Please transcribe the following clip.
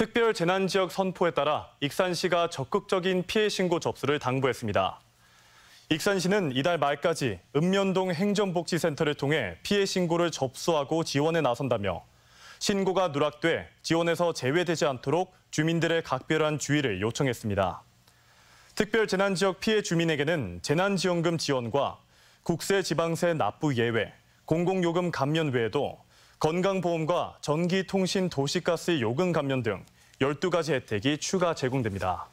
특별 재난 지역 선포에 따라 익산시가 적극적인 피해 신고 접수를 당부했습니다. 익산시는 이달 말까지 읍면동 행정복지센터를 통해 피해 신고를 접수하고 지원에 나선다며 신고가 누락돼 지원에서 제외되지 않도록 주민들의 각별한 주의를 요청했습니다. 특별 재난 지역 피해 주민에게는 재난지원금 지원과 국세지방세 납부 예외, 공공요금 감면 외에도 건강보험과 전기통신 도시가스 요금 감면 등 12가지 혜택이 추가 제공됩니다.